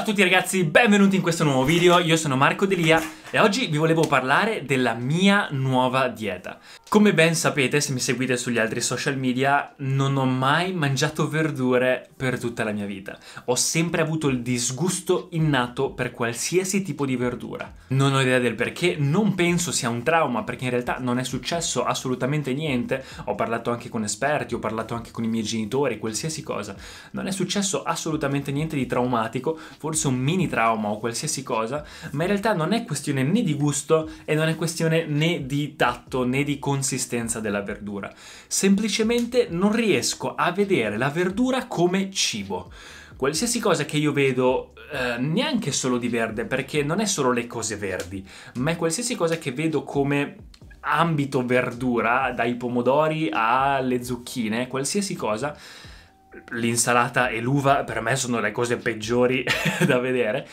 Ciao a tutti ragazzi, benvenuti in questo nuovo video, io sono Marco Delia e oggi vi volevo parlare della mia nuova dieta. Come ben sapete, se mi seguite sugli altri social media, non ho mai mangiato verdure per tutta la mia vita. Ho sempre avuto il disgusto innato per qualsiasi tipo di verdura. Non ho idea del perché, non penso sia un trauma, perché in realtà non è successo assolutamente niente. Ho parlato anche con esperti, ho parlato anche con i miei genitori, qualsiasi cosa. Non è successo assolutamente niente di traumatico, forse un mini trauma o qualsiasi cosa, ma in realtà non è questione né di gusto e non è questione né di tatto né di condizione consistenza della verdura. Semplicemente non riesco a vedere la verdura come cibo. Qualsiasi cosa che io vedo eh, neanche solo di verde, perché non è solo le cose verdi, ma è qualsiasi cosa che vedo come ambito verdura, dai pomodori alle zucchine, qualsiasi cosa, l'insalata e l'uva per me sono le cose peggiori da vedere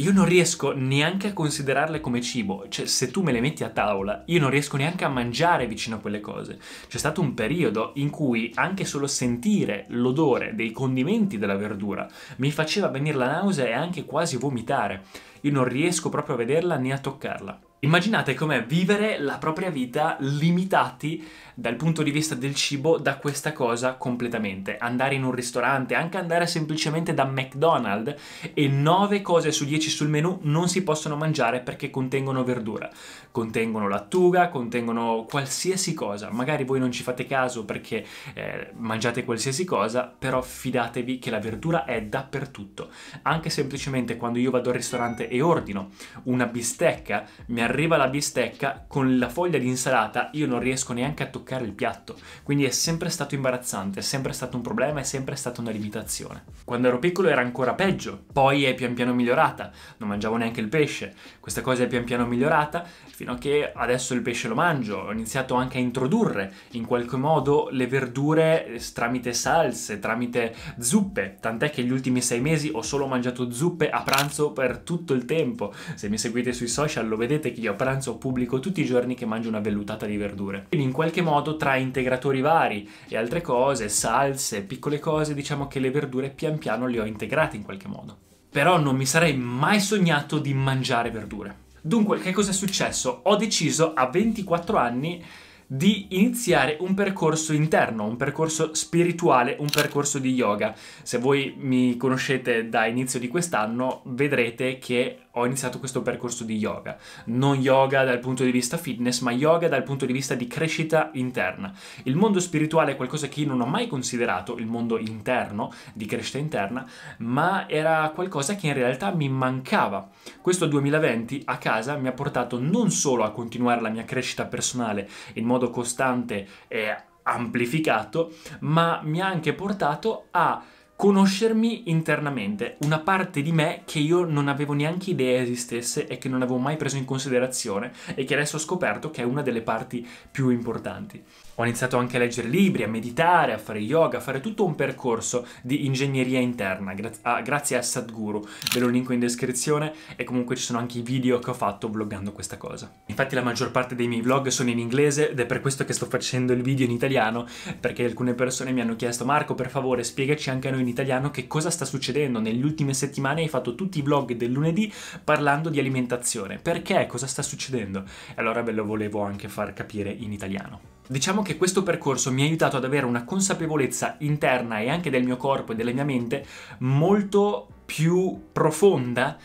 io non riesco neanche a considerarle come cibo, cioè se tu me le metti a tavola, io non riesco neanche a mangiare vicino a quelle cose. C'è stato un periodo in cui anche solo sentire l'odore dei condimenti della verdura mi faceva venire la nausea e anche quasi vomitare. Io non riesco proprio a vederla né a toccarla. Immaginate com'è vivere la propria vita limitati dal punto di vista del cibo da questa cosa completamente. Andare in un ristorante, anche andare semplicemente da McDonald's e 9 cose su 10 sul menu non si possono mangiare perché contengono verdura. Contengono lattuga, contengono qualsiasi cosa. Magari voi non ci fate caso perché eh, mangiate qualsiasi cosa, però fidatevi che la verdura è dappertutto. Anche semplicemente quando io vado al ristorante e ordino una bistecca, mi arriva la bistecca, con la foglia di insalata io non riesco neanche a toccare il piatto, quindi è sempre stato imbarazzante, è sempre stato un problema, è sempre stata una limitazione. Quando ero piccolo era ancora peggio, poi è pian piano migliorata, non mangiavo neanche il pesce, questa cosa è pian piano migliorata fino a che adesso il pesce lo mangio, ho iniziato anche a introdurre in qualche modo le verdure eh, tramite salse, tramite zuppe, tant'è che gli ultimi sei mesi ho solo mangiato zuppe a pranzo per tutto il tempo, se mi seguite sui social lo vedete che io pranzo pubblico tutti i giorni che mangio una vellutata di verdure. Quindi in qualche modo tra integratori vari e altre cose, salse, piccole cose, diciamo che le verdure pian piano le ho integrate in qualche modo. Però non mi sarei mai sognato di mangiare verdure. Dunque, che cosa è successo? Ho deciso a 24 anni di iniziare un percorso interno, un percorso spirituale, un percorso di yoga. Se voi mi conoscete da inizio di quest'anno, vedrete che ho iniziato questo percorso di yoga. Non yoga dal punto di vista fitness, ma yoga dal punto di vista di crescita interna. Il mondo spirituale è qualcosa che io non ho mai considerato, il mondo interno, di crescita interna, ma era qualcosa che in realtà mi mancava. Questo 2020 a casa mi ha portato non solo a continuare la mia crescita personale in modo costante e amplificato, ma mi ha anche portato a conoscermi internamente, una parte di me che io non avevo neanche idea esistesse e che non avevo mai preso in considerazione e che adesso ho scoperto che è una delle parti più importanti. Ho iniziato anche a leggere libri, a meditare, a fare yoga, a fare tutto un percorso di ingegneria interna gra a, ah, grazie a Sadhguru. Ve lo linko in descrizione e comunque ci sono anche i video che ho fatto vloggando questa cosa. Infatti la maggior parte dei miei vlog sono in inglese ed è per questo che sto facendo il video in italiano perché alcune persone mi hanno chiesto Marco per favore spiegaci anche a noi in italiano che cosa sta succedendo. Negli ultime settimane hai fatto tutti i vlog del lunedì parlando di alimentazione. Perché? Cosa sta succedendo? E allora ve lo volevo anche far capire in italiano. Diciamo che questo percorso mi ha aiutato ad avere una consapevolezza interna e anche del mio corpo e della mia mente molto più profonda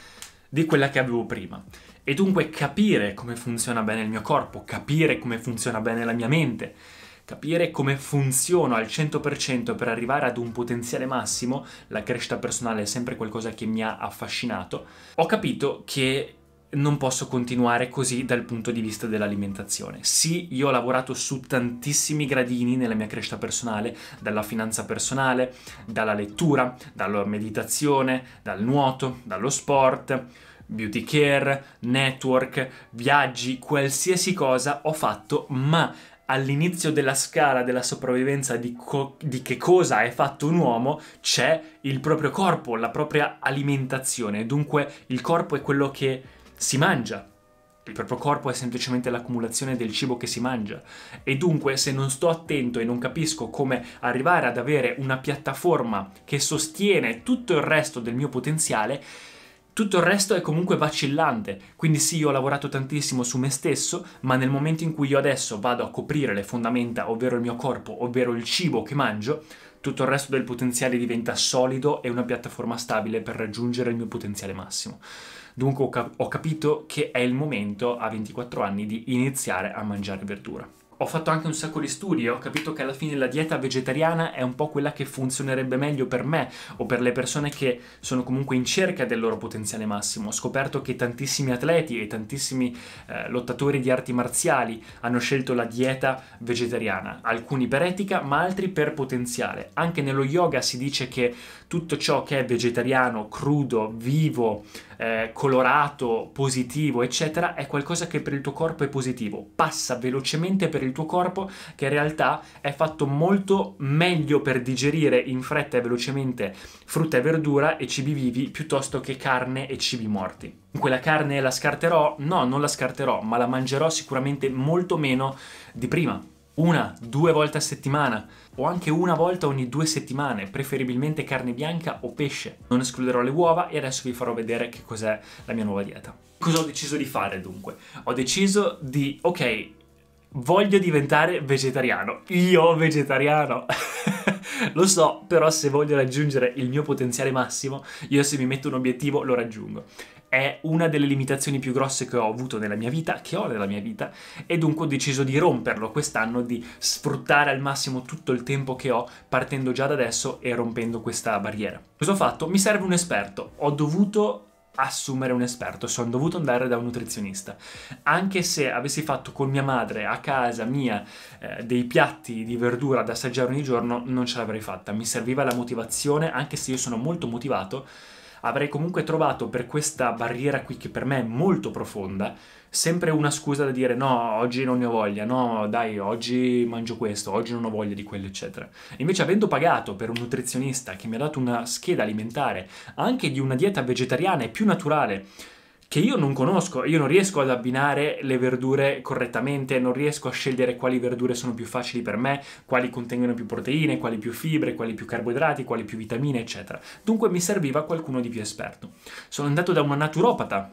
di quella che avevo prima. E dunque capire come funziona bene il mio corpo, capire come funziona bene la mia mente, capire come funziono al 100% per arrivare ad un potenziale massimo, la crescita personale è sempre qualcosa che mi ha affascinato, ho capito che non posso continuare così dal punto di vista dell'alimentazione. Sì, io ho lavorato su tantissimi gradini nella mia crescita personale, dalla finanza personale, dalla lettura, dalla meditazione, dal nuoto, dallo sport, beauty care, network, viaggi, qualsiasi cosa ho fatto, ma all'inizio della scala della sopravvivenza di, di, che cosa è fatto un uomo c'è il proprio corpo, la propria alimentazione. Dunque il corpo è quello che si mangia. Il proprio corpo è semplicemente l'accumulazione del cibo che si mangia e dunque se non sto attento e non capisco come arrivare ad avere una piattaforma che sostiene tutto il resto del mio potenziale, tutto il resto è comunque vacillante, quindi sì, io ho lavorato tantissimo su me stesso, ma nel momento in cui io adesso vado a coprire le fondamenta, ovvero il mio corpo, ovvero il cibo che mangio, tutto il resto del potenziale diventa solido e una piattaforma stabile per raggiungere il mio potenziale massimo. Dunque ho, cap- ho capito che è il momento a 24 anni di iniziare a mangiare verdura ho fatto anche un sacco di studi e ho capito che alla fine la dieta vegetariana è un po' quella che funzionerebbe meglio per me o per le persone che sono comunque in cerca del loro potenziale massimo. Ho scoperto che tantissimi atleti e tantissimi eh, lottatori di arti marziali hanno scelto la dieta vegetariana, alcuni per etica ma altri per potenziale. Anche nello yoga si dice che tutto ciò che è vegetariano, crudo, vivo, eh, colorato, positivo, eccetera, è qualcosa che per il tuo corpo è positivo. Passa velocemente per il tuo corpo che in realtà è fatto molto meglio per digerire in fretta e velocemente frutta e verdura e cibi vivi piuttosto che carne e cibi morti. Quella carne la scarterò? No, non la scarterò, ma la mangerò sicuramente molto meno di prima una, due volte a settimana o anche una volta ogni due settimane, preferibilmente carne bianca o pesce. Non escluderò le uova e adesso vi farò vedere che cos'è la mia nuova dieta. Cosa ho deciso di fare dunque? Ho deciso di, ok, voglio diventare vegetariano. Io vegetariano. lo so, però se voglio raggiungere il mio potenziale massimo, io se mi metto un obiettivo lo raggiungo. È una delle limitazioni più grosse che ho avuto nella mia vita, che ho nella mia vita, e dunque ho deciso di romperlo quest'anno, di sfruttare al massimo tutto il tempo che ho, partendo già da adesso e rompendo questa barriera. Cosa ho fatto? Mi serve un esperto. Ho dovuto assumere un esperto, sono dovuto andare da un nutrizionista. Anche se avessi fatto con mia madre a casa mia eh, dei piatti di verdura da assaggiare ogni giorno, non ce l'avrei fatta. Mi serviva la motivazione, anche se io sono molto motivato, avrei comunque trovato per questa barriera qui che per me è molto profonda, sempre una scusa da dire no, oggi non ne ho voglia, no, dai, oggi mangio questo, oggi non ho voglia di quello, eccetera. Invece avendo pagato per un nutrizionista che mi ha dato una scheda alimentare anche di una dieta vegetariana e più naturale, che io non conosco, io non riesco ad abbinare le verdure correttamente, non riesco a scegliere quali verdure sono più facili per me, quali contengono più proteine, quali più fibre, quali più carboidrati, quali più vitamine, eccetera. Dunque mi serviva qualcuno di più esperto. Sono andato da una naturopata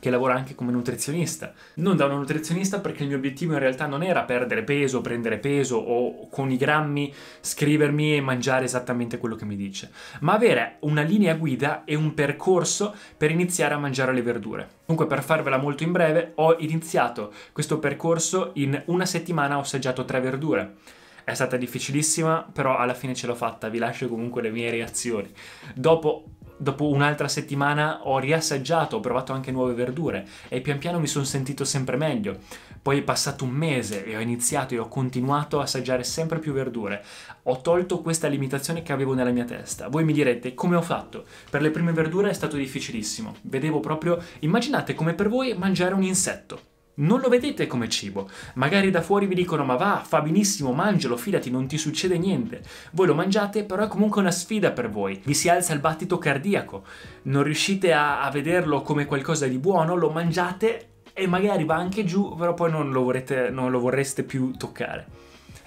che lavora anche come nutrizionista. Non da una nutrizionista perché il mio obiettivo in realtà non era perdere peso, prendere peso o con i grammi scrivermi e mangiare esattamente quello che mi dice, ma avere una linea guida e un percorso per iniziare a mangiare le verdure. Comunque per farvela molto in breve, ho iniziato questo percorso in una settimana ho assaggiato tre verdure. È stata difficilissima, però alla fine ce l'ho fatta, vi lascio comunque le mie reazioni. Dopo dopo un'altra settimana ho riassaggiato, ho provato anche nuove verdure e pian piano mi sono sentito sempre meglio. Poi è passato un mese e ho iniziato e ho continuato a assaggiare sempre più verdure. Ho tolto questa limitazione che avevo nella mia testa. Voi mi direte come ho fatto? Per le prime verdure è stato difficilissimo. Vedevo proprio, immaginate come per voi mangiare un insetto non lo vedete come cibo. Magari da fuori vi dicono ma va, fa benissimo, mangialo, fidati, non ti succede niente. Voi lo mangiate, però è comunque una sfida per voi. Vi si alza il battito cardiaco, non riuscite a, a vederlo come qualcosa di buono, lo mangiate e magari va anche giù, però poi non lo, vorrete, non lo vorreste più toccare.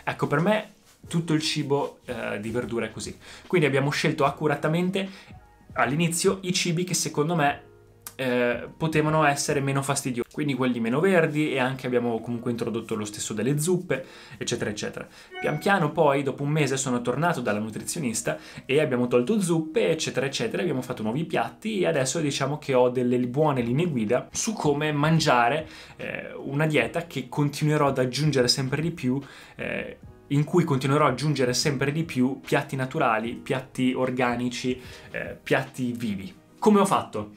Ecco, per me tutto il cibo eh, di verdura è così. Quindi abbiamo scelto accuratamente all'inizio i cibi che secondo me eh, potevano essere meno fastidiosi, quindi quelli meno verdi e anche abbiamo comunque introdotto lo stesso delle zuppe, eccetera, eccetera. Pian piano poi, dopo un mese, sono tornato dalla nutrizionista e abbiamo tolto zuppe, eccetera, eccetera, abbiamo fatto nuovi piatti e adesso diciamo che ho delle buone linee guida su come mangiare eh, una dieta che continuerò ad aggiungere sempre di più. Eh, in cui continuerò ad aggiungere sempre di più piatti naturali, piatti organici, eh, piatti vivi. Come ho fatto?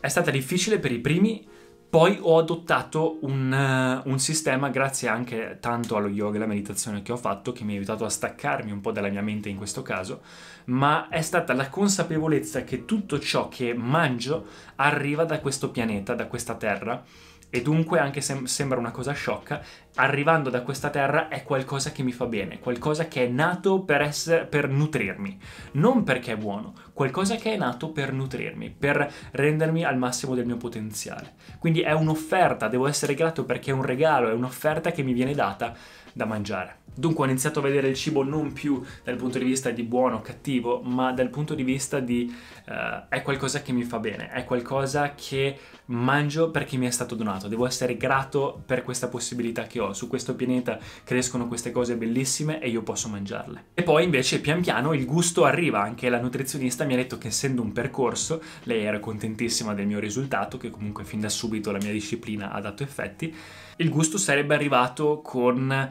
è stata difficile per i primi, poi ho adottato un, eh, un, sistema, grazie anche tanto allo yoga e alla meditazione che ho fatto, che mi ha aiutato a staccarmi un po' dalla mia mente in questo caso, ma è stata la consapevolezza che tutto ciò che mangio arriva da questo pianeta, da questa terra, e dunque, anche se sembra una cosa sciocca, arrivando da questa terra è qualcosa che mi fa bene, qualcosa che è nato per, essere, per nutrirmi, non perché è buono, qualcosa che è nato per nutrirmi, per rendermi al massimo del mio potenziale. Quindi è un'offerta, devo essere grato perché è un regalo, è un'offerta che mi viene data da mangiare. Dunque ho iniziato a vedere il cibo non più dal punto di vista di buono o cattivo, ma dal punto di vista di uh, è qualcosa che mi fa bene, è qualcosa che mangio perché mi è stato donato, devo essere grato per questa possibilità che ho. Su questo pianeta crescono queste cose bellissime e io posso mangiarle. E poi invece pian piano il gusto arriva, anche la nutrizionista mi ha detto che essendo un percorso, lei era contentissima del mio risultato, che comunque fin da subito la mia disciplina ha dato effetti, il gusto sarebbe arrivato con eh,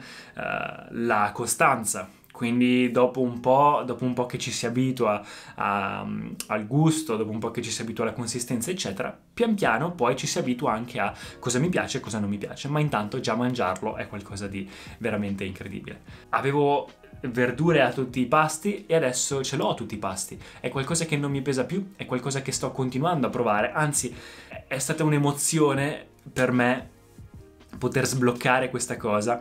la costanza. Quindi dopo un, po', dopo un po' che ci si abitua a, al gusto, dopo un po' che ci si abitua alla consistenza, eccetera, pian piano poi ci si abitua anche a cosa mi piace e cosa non mi piace, ma intanto già mangiarlo è qualcosa di veramente incredibile. Avevo verdure a tutti i pasti e adesso ce l'ho a tutti i pasti. È qualcosa che non mi pesa più, è qualcosa che sto continuando a provare, anzi è stata un'emozione per me poter sbloccare questa cosa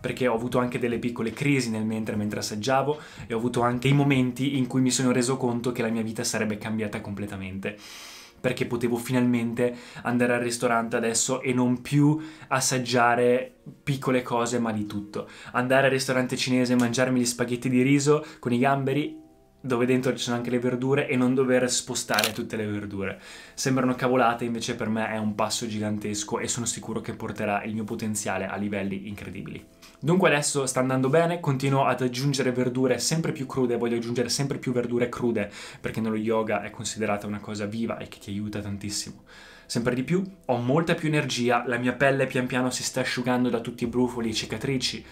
perché ho avuto anche delle piccole crisi nel mentre, mentre assaggiavo e ho avuto anche i momenti in cui mi sono reso conto che la mia vita sarebbe cambiata completamente perché potevo finalmente andare al ristorante adesso e non più assaggiare piccole cose ma di tutto. Andare al ristorante cinese e mangiarmi gli spaghetti di riso con i gamberi dove dentro ci sono anche le verdure e non dover spostare tutte le verdure. Sembrano cavolate, invece per me è un passo gigantesco e sono sicuro che porterà il mio potenziale a livelli incredibili. Dunque adesso sta andando bene, continuo ad aggiungere verdure sempre più crude, voglio aggiungere sempre più verdure crude perché nello yoga è considerata una cosa viva e che ti aiuta tantissimo sempre di più, ho molta più energia, la mia pelle pian piano si sta asciugando da tutti i brufoli e cicatrici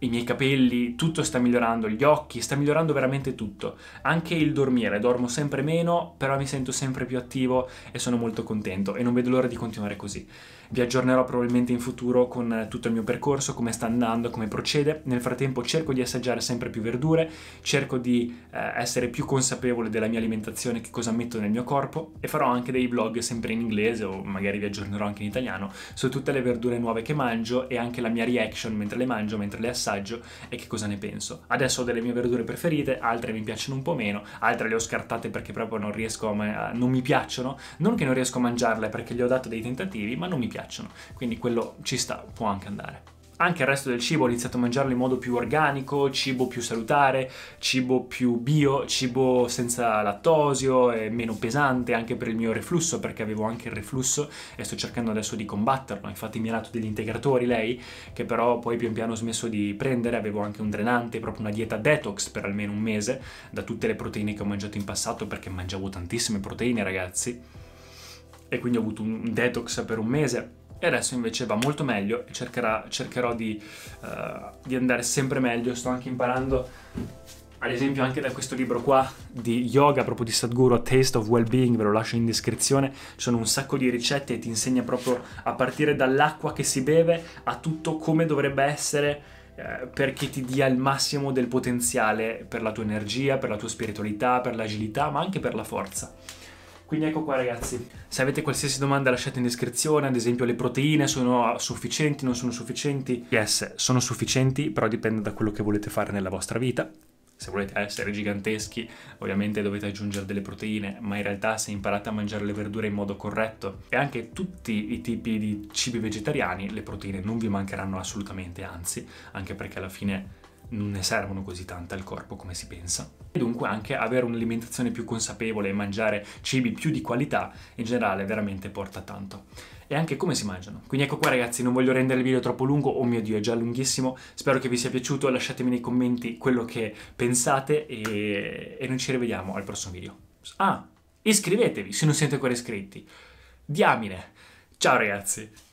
i miei capelli, tutto sta migliorando, gli occhi, sta migliorando veramente tutto. Anche il dormire, dormo sempre meno, però mi sento sempre più attivo e sono molto contento e non vedo l'ora di continuare così. Vi aggiornerò probabilmente in futuro con eh, tutto il mio percorso, come sta andando, come procede. Nel frattempo cerco di assaggiare sempre più verdure, cerco di eh, essere più consapevole della mia alimentazione, che cosa metto nel mio corpo e farò anche dei vlog sempre in inglese o magari vi aggiornerò anche in italiano su tutte le verdure nuove che mangio e anche la mia reaction mentre le mangio, mentre le assaggio e che cosa ne penso. Adesso ho delle mie verdure preferite, altre mi piacciono un po' meno, altre le ho scartate perché proprio non riesco a, non mi piacciono, non che non riesco a mangiarle perché gli ho dato dei tentativi, ma non mi piacciono piacciono, quindi quello ci sta, può anche andare. Anche il resto del cibo ho iniziato a mangiarlo in modo più organico, cibo più salutare, cibo più bio, cibo senza lattosio e meno pesante anche per il mio reflusso, perché avevo anche il reflusso e sto cercando adesso di combatterlo. Infatti mi ha dato degli integratori lei, che però poi pian piano ho smesso di prendere, avevo anche un drenante, proprio una dieta detox per almeno un mese da tutte le proteine che ho mangiato in passato, perché mangiavo tantissime proteine, ragazzi e quindi ho avuto un detox per un mese e adesso invece va molto meglio e cercherà, cercherò di, uh, di, andare sempre meglio. Sto anche imparando, ad esempio, anche da questo libro qua di yoga, proprio di Sadhguru, A Taste of Wellbeing, ve lo lascio in descrizione. Ci sono un sacco di ricette e ti insegna proprio a partire dall'acqua che si beve a tutto come dovrebbe essere eh, perché ti dia il massimo del potenziale per la tua energia, per la tua spiritualità, per l'agilità, ma anche per la forza. Quindi ecco qua ragazzi, se avete qualsiasi domanda lasciate in descrizione, ad esempio le proteine sono sufficienti, non sono sufficienti? Yes, sono sufficienti, però dipende da quello che volete fare nella vostra vita. Se volete essere giganteschi, ovviamente dovete aggiungere delle proteine, ma in realtà se imparate a mangiare le verdure in modo corretto e anche tutti i tipi di cibi vegetariani, le proteine non vi mancheranno assolutamente, anzi, anche perché alla fine non ne servono così tante al corpo come si pensa. E dunque anche avere un'alimentazione più consapevole e mangiare cibi più di qualità in generale veramente porta tanto. E anche come si mangiano. Quindi ecco qua ragazzi, non voglio rendere il video troppo lungo, oh mio dio è già lunghissimo, spero che vi sia piaciuto, lasciatemi nei commenti quello che pensate e, e noi ci rivediamo al prossimo video. Ah, iscrivetevi se non siete ancora iscritti. Diamine! Ciao ragazzi!